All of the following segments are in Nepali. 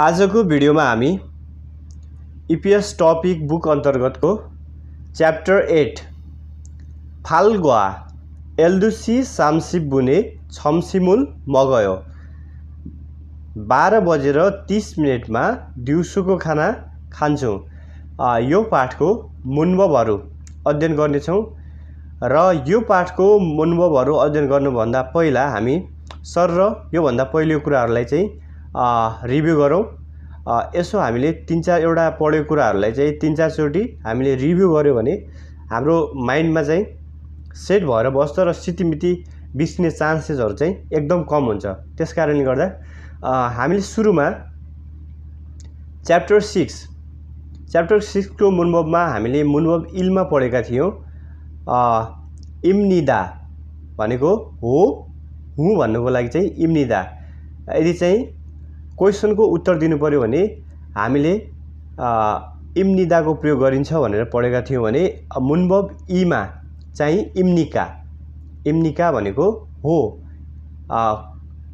आजको भिडियोमा हामी इपिएस टपिक बुक अन्तर्गतको च्याप्टर एट फालग्वा एल्दुसी सामसिप बुने छम्सिमुल मगयो बाह्र बजेर तिस मिनटमा दिउँसोको खाना खान्छौँ यो पाठको मुन्वहरू अध्ययन गर्नेछौँ र यो पाठको मुन्वहरू अध्ययन गर्नुभन्दा पहिला हामी सर र योभन्दा पहिलो कुराहरूलाई चाहिँ रिभ्यू गरौँ यसो हामीले तिन चारवटा पढेको कुराहरूलाई चाहिँ तिन चारचोटि हामीले रिभ्यू गऱ्यौँ भने हाम्रो माइन्डमा चाहिँ सेट भएर बस्छ र सितिमिति बिर्सिने चान्सेसहरू चाहिँ एकदम कम हुन्छ त्यस कारणले गर्दा हामीले सुरुमा च्याप्टर सिक्स च्याप्टर सिक्सको मुनभवमा हामीले मुनभव इलमा पढेका थियौँ इम्निदा भनेको हो हुँ भन्नुको लागि चाहिँ इम्निदा यदि चाहिँ क्वेसनको उत्तर दिनु पऱ्यो भने हामीले इम्निदाको प्रयोग गरिन्छ भनेर पढेका थियौँ भने मुन्बब इमा चाहिँ इम्निका इम्निका भनेको हो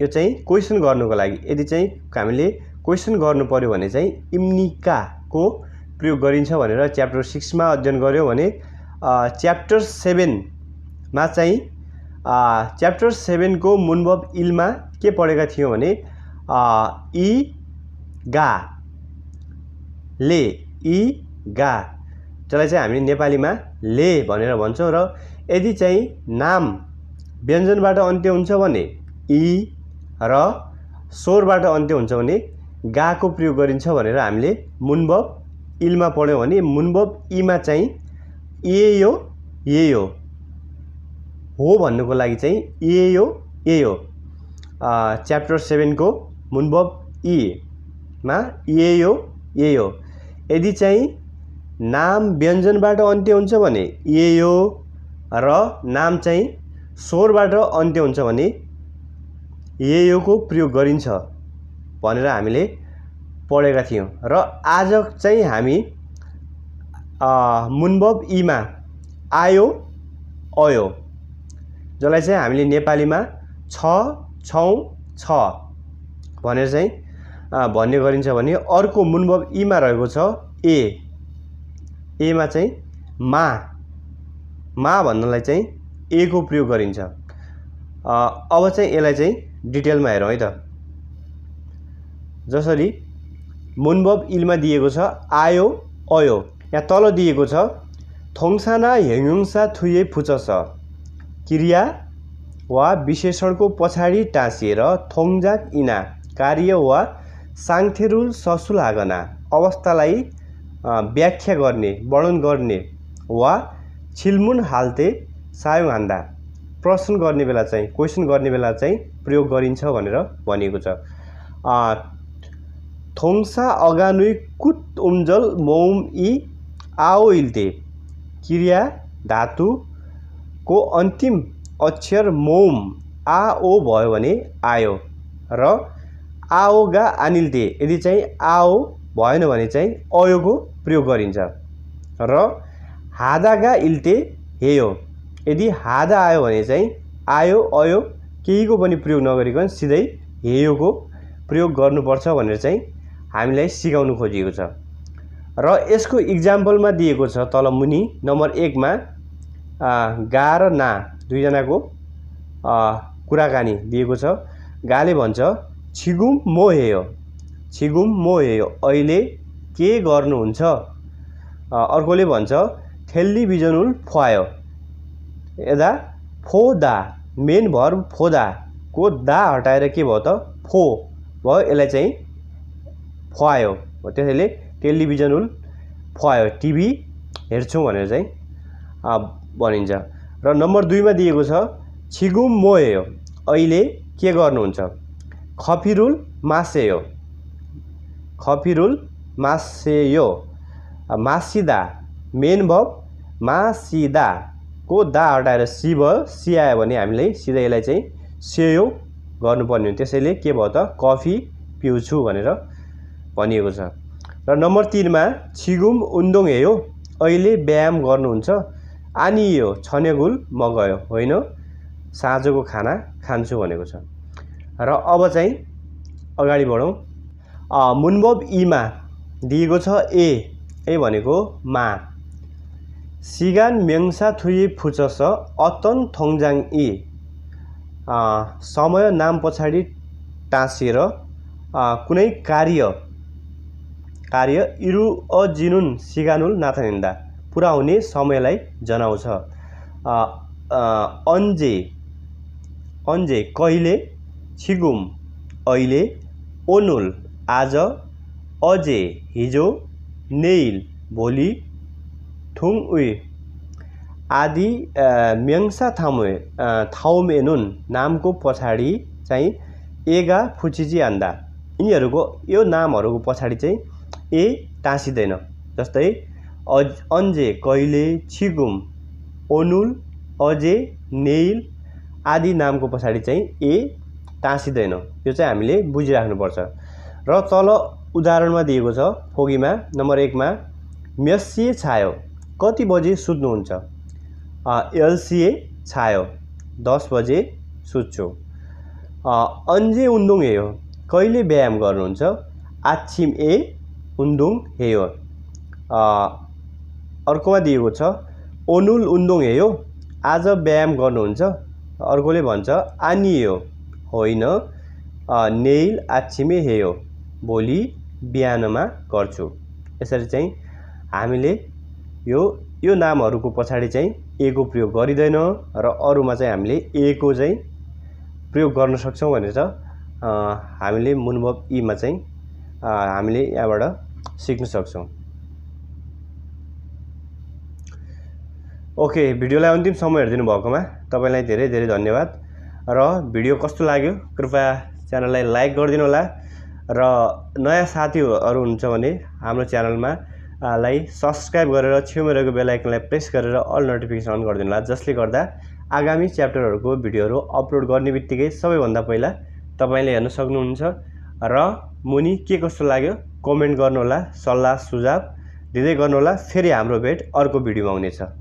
यो चाहिँ क्वेसन गर्नुको लागि यदि चाहिँ हामीले क्वेसन गर्नु पऱ्यो भने चाहिँ इम्निकाको प्रयोग गरिन्छ भनेर च्याप्टर सिक्समा अध्ययन गऱ्यो भने च्याप्टर सेभेनमा चाहिँ च्याप्टर सेभेनको मुन्बब इलमा के पढेका थियौँ भने गा ले इ गा जसलाई चाहिँ हामी नेपालीमा ले भनेर भन्छौँ र यदि चाहिँ नाम व्यञ्जनबाट अन्त्य हुन्छ भने इ र स्वरबाट अन्त्य हुन्छ भने गाको प्रयोग गरिन्छ भनेर हामीले मुनबब इलमा पढ्यौँ भने मुनबब इमा चाहिँ ए यो ए यो हो भन्नुको लागि चाहिँ ए यो ए यो च्याप्टर सेभेनको मुनबब इमा ए हो ए हो यदि चाहिँ नाम व्यञ्जनबाट अन्त्य हुन्छ भने ए हो र नाम चाहिँ स्वरबाट अन्त्य हुन्छ भने ए योको प्रयोग गरिन्छ भनेर हामीले पढेका थियौँ र आज चाहिँ हामी मुनबब इमा आयो अयो जसलाई चाहिँ हामीले नेपालीमा छ छौँ छ भनेर चाहिँ भन्ने गरिन्छ भने अर्को मुनभव ईमा रहेको छ ए एमा चाहिँ मा मा भन्नलाई चाहिँ ए को प्रयोग गरिन्छ अब चाहिँ यसलाई चाहिँ डिटेलमा हेरौँ है त जसरी मुनभव इलमा दिएको छ आयो अयो यहाँ तल दिएको छ थोङसाना हेङुङसा थुये फुचस क्रिया वा विशेषणको पछाडि टाँसिएर थोङजाक इना कार्य वा साङ्थेरुल ससुलागना अवस्थालाई व्याख्या गर्ने वर्णन गर्ने वा छिल्मुन हाल्ते सायोहान्दा प्रश्न गर्ने बेला चाहिँ क्वेसन गर्ने बेला चाहिँ प्रयोग गरिन्छ भनेर भनिएको छ थोङसा अगानुई कुत उम्जल मौम ई आओ इल्ते क्रिया धातुको अन्तिम अक्षर मोम आ ओ भयो भने आयो र आओ गा अनिल दे यदि चाहिँ आओ भएन भने चाहिँ अयोगो प्रयोग गरिन्छ र हादा गा इल्ते हेयो यदि हादा आयो भने चाहिँ आयो अयो केहीको पनि प्रयोग नगरिकन सिधै हेयोको प्रयोग गर्नुपर्छ भनेर चाहिँ हामीलाई सिकाउनु खोजिएको छ र यसको इक्जाम्पलमा दिएको छ तल मुनि नम्बर एकमा गा र ना दुईजनाको कुराकानी दिएको छ गाले भन्छ छिगुम 뭐예요? 지금 뭐예요? अहिले के गर्नुहुन्छ अर्कोले भन्छ टेलिभिजन फुवायो यदा दा मेन भर फो दा हटाएर के भयो त फो भयो यसलाई चाहिँ फुवायो त्यसैले टेलिभिजन उल फुवायो टिभी हेर्छौँ भनेर चाहिँ भनिन्छ र नम्बर दुईमा दिएको छ छिगुम मोयो अहिले के गर्नुहुन्छ खपिरुल मासेयो खपिरुल मासेयो मासिदा मेन भव मासिदा को दा हटाएर सी भयो सी आयो भने हामीले सिधा यसलाई चाहिँ सेयो गर्नुपर्ने हो त्यसैले के भयो त कफी पिउँछु भनेर भनिएको छ र नम्बर तिनमा छिगुम उन्दोङ हेयो अहिले व्यायाम गर्नुहुन्छ आनियो छनेगुल म गयो होइन साँझको खाना खान्छु भनेको छ र अब चाहिँ अगाडि बढौँ मुनबब ईमा दिएको छ ए ए भनेको मा सिगान म्याङसा थुये फुचस अतन थोङजाङ इ समय नाम पछाडि टाँसेर कुनै कार्य कार्य इरु अजिनुन सिगानुल नाथनिन्दा पुरा हुने समयलाई जनाउँछ अन्जे अन्जे कहिले छिगुम अहिले ओनुल आज अजे हिजो नेइल भोलि उ आदि म्याङसा थामु थाउमेनुन नामको पछाडि चाहिँ एगा फुचिची आन्दा यिनीहरूको यो नामहरूको पछाडि चाहिँ ए टाँसिँदैन जस्तै अज अन्जे कहिले छिगुम ओनुल अजे नेइल आदि नामको पछाडि चाहिँ ए टाँसिँदैन यो चाहिँ हामीले बुझिराख्नुपर्छ र तल उदाहरणमा दिएको छ फोगीमा नम्बर एकमा मेस्सिए छायो कति बजे सुत्नुहुन्छ एलसिए छायो दस बजे सुत्छु अन्जे उन्दुङ हेयो कहिले व्यायाम गर्नुहुन्छ आछिम ए उन्दुङ हेयो अर्कोमा दिएको छ ओनुल उन्दुङ हेयो आज व्यायाम गर्नुहुन्छ अर्कोले भन्छ आनियो होइन नेल नेइल हे हेयो भोलि बिहानमा गर्छु यसरी चाहिँ हामीले यो यो नामहरूको पछाडि चाहिँ ए को प्रयोग गरिँदैन र अरूमा चाहिँ हामीले ए को चाहिँ प्रयोग गर्न सक्छौँ भनेर हामीले मुनभव ईमा चाहिँ हामीले यहाँबाट सिक्न सक्छौँ ओके भिडियोलाई अन्तिम समय हेरिदिनु भएकोमा तपाईँलाई धेरै धेरै धन्यवाद र भिडियो कस्तो लाग्यो कृपया च्यानललाई लाइक गरिदिनु होला र नयाँ साथीहरू हुनुहुन्छ भने हाम्रो च्यानलमा लाई सब्सक्राइब गरेर छेउमा रहेको बेलायकनलाई प्रेस गरेर अल नोटिफिकेसन अन गरिदिनु होला जसले गर्दा आगामी च्याप्टरहरूको भिडियोहरू अपलोड गर्ने बित्तिकै सबैभन्दा पहिला तपाईँले हेर्न सक्नुहुन्छ र मुनि के कस्तो लाग्यो कमेन्ट गर्नुहोला सल्लाह सुझाव दिँदै गर्नुहोला फेरि हाम्रो भेट अर्को भिडियोमा हुनेछ